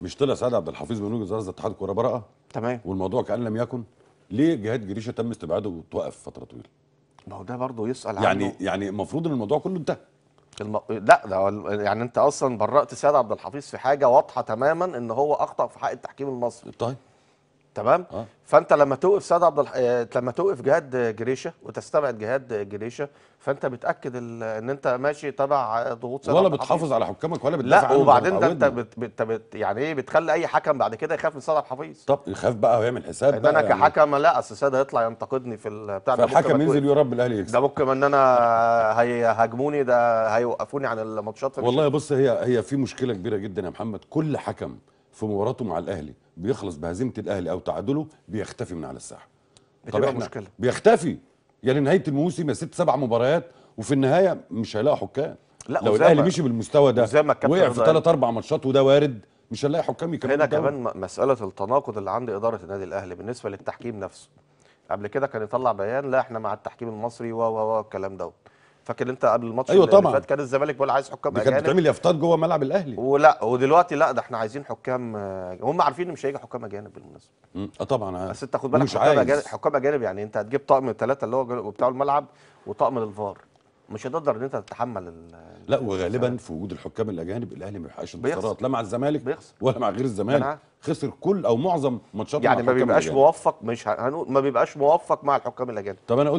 مش طلع سعد عبد الحفيظ من وجهه نظر اتحاد الكوره براءة تمام والموضوع كأن لم يكن ليه جهاد جريشه تم استبعاده وتوقف فتره طويله ما هو ده برضه يسأل يعني عنه. يعني يعني المفروض ان الموضوع كله انتهى الم... لا ده يعني انت اصلا برأت سعد عبد الحفيظ في حاجه واضحه تماما ان هو اخطا في حق التحكيم المصري طيب تمام آه. فانت لما توقف سعد عبد الح... آه، لما توقف جهاد جريشه وتستبعد جهاد جريشه فانت بتاكد ال... ان انت ماشي تبع ضغوط سعد ولا بتحافظ على حكامك ولا بتدافع لا وبعدين انت انت بت... بت... بت... يعني ايه بتخلي اي حكم بعد كده يخاف من سعد عبد الحفيظ طب يخاف بقى ويعمل حساب ان انا يعني... كحكم لا اصل سعد هيطلع ينتقدني في بتاع ده فالحكم ينزل يا رب الاهلي يكسب ده ممكن ان انا هيهاجموني ده هيوقفوني عن الماتشات والله بص هي هي في مشكله كبيره جدا يا محمد كل حكم في مباراته مع الاهلي بيخلص بهزيمه الاهلي او تعادله بيختفي من على الساحه طب احنا مشكلة. بيختفي يعني نهايه الموسم يا ست سبع مباريات وفي النهايه مش هيلاقي حكام لا لو الاهلي مشي بالمستوى ده وقع في ثلاث اربع ماتشات وده وارد مش هنلاقي حكام يكملوا هنا كمان مساله التناقض اللي عند اداره النادي الاهلي بالنسبه للتحكيم نفسه قبل كده كان يطلع بيان لا احنا مع التحكيم المصري و و و الكلام دوت فاكر انت قبل الماتش أيوة اللي فات كان الزمالك بيقول عايز حكام اجانب كانت بتعمل يافطات جوه ملعب الاهلي ولا ودلوقتي لا ده احنا عايزين حكام هم عارفين ان مش هيجي حكام اجانب بالمناسبه اه طبعا آه. بس انت خد بالك حكام اجانب حكام اجانب يعني انت هتجيب طقم الثلاثه اللي هو بتاع الملعب وطقم للفار مش هتقدر ان انت تتحمل لا وغالبا في وجود الحكام الاجانب الاهلي ما بيحققش انتصارات لا مع الزمالك بيخسر. ولا مع غير الزمالك خسر كل او معظم ماتشاته يعني ما بيبقاش موفق مش هنقول ما بيبقاش موفق مع الحكام الاجانب طب انا